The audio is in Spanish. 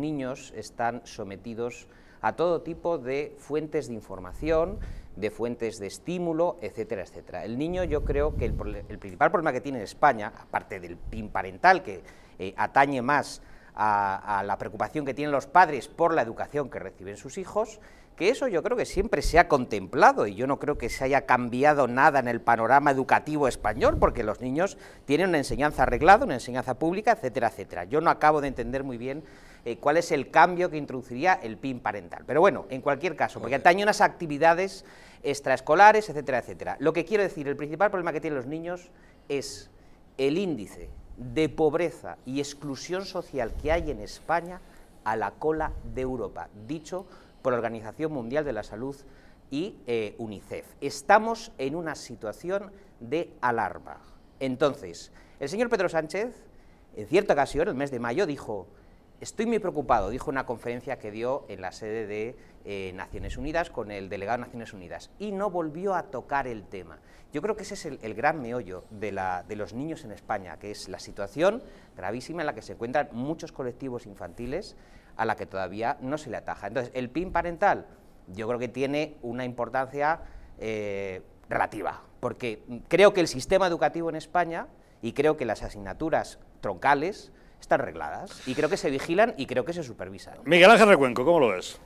niños están sometidos a todo tipo de fuentes de información, de fuentes de estímulo, etcétera, etcétera. El niño yo creo que el, principal problema que tiene España, aparte del PIN parental que eh, atañe más a, a, la preocupación que tienen los padres por la educación que reciben sus hijos, que eso yo creo que siempre se ha contemplado y yo no creo que se haya cambiado nada en el panorama educativo español, porque los niños tienen una enseñanza arreglada, una enseñanza pública, etcétera, etcétera. Yo no acabo de entender muy bien eh, cuál es el cambio que introduciría el PIN parental. Pero bueno, en cualquier caso, porque atañe unas actividades extraescolares, etcétera, etcétera. Lo que quiero decir, el principal problema que tienen los niños es el índice de pobreza y exclusión social que hay en España a la cola de Europa, dicho por la Organización Mundial de la Salud y eh, UNICEF. Estamos en una situación de alarma. Entonces, el señor Pedro Sánchez, en cierta ocasión, el mes de mayo, dijo, Estoy muy preocupado, dijo una conferencia que dio en la sede de eh, Naciones Unidas con el delegado de Naciones Unidas y no volvió a tocar el tema. Yo creo que ese es el, gran meollo de, los niños en España, que es la situación gravísima en la que se encuentran muchos colectivos infantiles a la que todavía no se le ataja. Entonces, el PIN parental yo creo que tiene una importancia eh, relativa, porque creo que el sistema educativo en España y creo que las asignaturas troncales están regladas y creo que se vigilan y creo que se supervisan. Miguel Ángel Recuenco, ¿cómo lo ves?